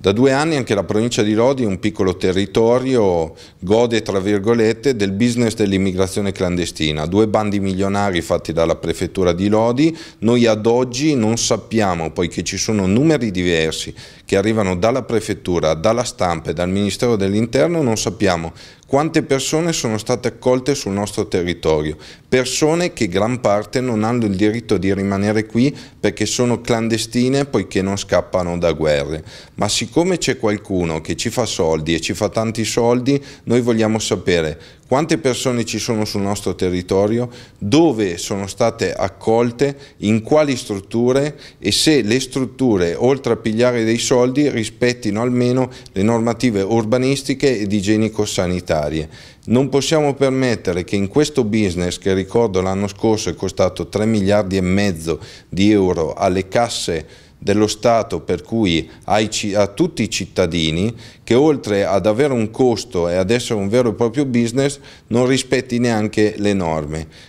Da due anni anche la provincia di Lodi, un piccolo territorio, gode tra virgolette del business dell'immigrazione clandestina. Due bandi milionari fatti dalla prefettura di Lodi. Noi ad oggi non sappiamo, poiché ci sono numeri diversi che arrivano dalla prefettura, dalla stampa e dal Ministero dell'Interno, non sappiamo quante persone sono state accolte sul nostro territorio, persone che gran parte non hanno il diritto di rimanere qui perché sono clandestine poiché non scappano da guerre, ma siccome c'è qualcuno che ci fa soldi e ci fa tanti soldi, noi vogliamo sapere quante persone ci sono sul nostro territorio, dove sono state accolte, in quali strutture e se le strutture, oltre a pigliare dei soldi, rispettino almeno le normative urbanistiche ed igienico-sanitarie. Non possiamo permettere che in questo business, che ricordo l'anno scorso è costato 3 miliardi e mezzo di euro alle casse dello Stato per cui ai, a tutti i cittadini che oltre ad avere un costo e ad essere un vero e proprio business non rispetti neanche le norme.